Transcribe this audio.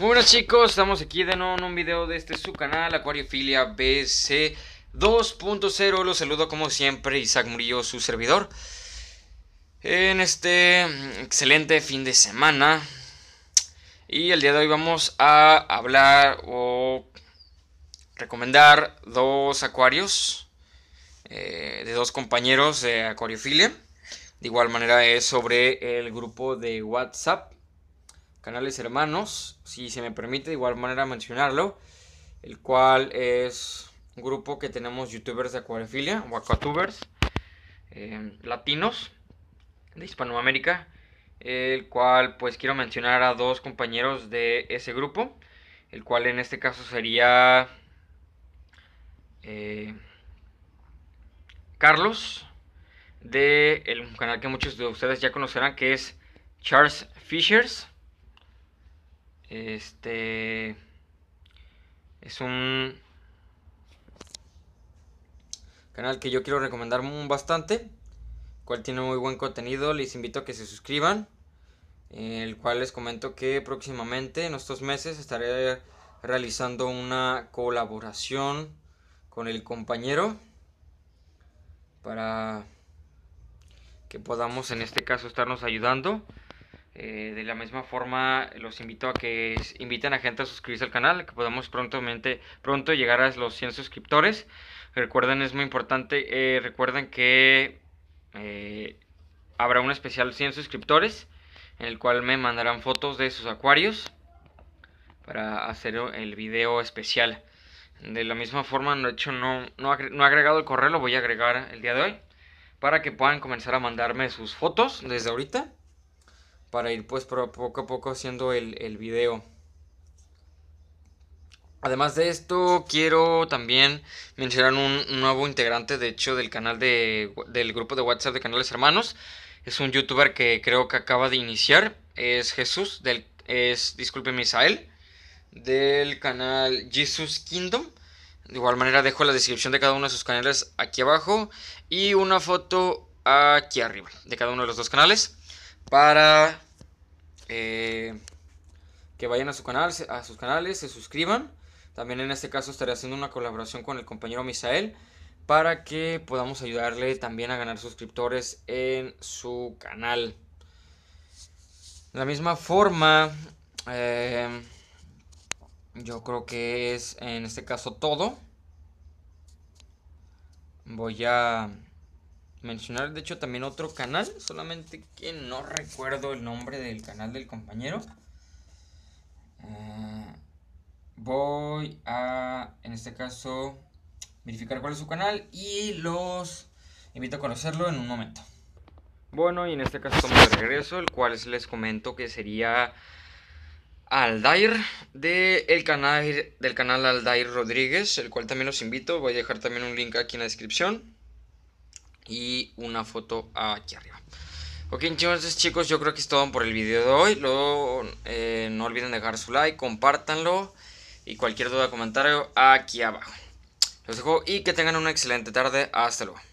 Muy chicos, estamos aquí de nuevo en un video de este su canal Acuariofilia BC 2.0 Los saludo como siempre Isaac Murillo, su servidor En este excelente fin de semana Y el día de hoy vamos a hablar o recomendar dos acuarios eh, De dos compañeros de Acuariofilia De igual manera es sobre el grupo de WhatsApp canales hermanos, si se me permite de igual manera mencionarlo, el cual es un grupo que tenemos youtubers de acuarefilia o acuatubers em, latinos de Hispanoamérica, el cual pues quiero mencionar a dos compañeros de ese grupo, el cual en este caso sería eh, Carlos de el canal que muchos de ustedes ya conocerán que es Charles Fishers este es un canal que yo quiero recomendar bastante, cual tiene muy buen contenido. Les invito a que se suscriban, el cual les comento que próximamente, en estos meses, estaré realizando una colaboración con el compañero para que podamos en este caso estarnos ayudando. Eh, de la misma forma, los invito a que inviten a gente a suscribirse al canal, que podamos prontamente, pronto llegar a los 100 suscriptores. Recuerden, es muy importante, eh, recuerden que eh, habrá un especial 100 suscriptores, en el cual me mandarán fotos de sus acuarios para hacer el video especial. De la misma forma, no, no, no he agregado el correo, lo voy a agregar el día de hoy, para que puedan comenzar a mandarme sus fotos desde ahorita para ir pues poco a poco haciendo el, el video. Además de esto, quiero también mencionar un, nuevo integrante, de hecho, del canal de, del grupo de WhatsApp de Canales Hermanos. Es un youtuber que creo que acaba de iniciar. Es Jesús, del, es, disculpe, Misael, del canal Jesus Kingdom. De igual manera, dejo la descripción de cada uno de sus canales aquí abajo y una foto aquí arriba de cada uno de los dos canales para eh, que vayan a, su canal, a sus canales, se suscriban. También en este caso estaré haciendo una colaboración con el compañero Misael para que podamos ayudarle también a ganar suscriptores en su canal. De la misma forma, eh, yo creo que es en este caso todo. Voy a mencionar, de hecho, también otro canal, solamente que no recuerdo el nombre del canal del compañero. Eh, voy a, en este caso, verificar cuál es su canal y los invito a conocerlo en un momento. Bueno, y en este caso estamos de regreso, el cual les comento que sería Aldair canal, del canal Aldair Rodríguez, el cual también los invito, voy a dejar también un link aquí en la descripción y una foto aquí arriba. Ok, entonces chicos, yo creo que es todo por el video de hoy. Luego, eh, no olviden dejar su like, compártanlo y cualquier duda o comentario aquí abajo. Los dejo y que tengan una excelente tarde. Hasta luego.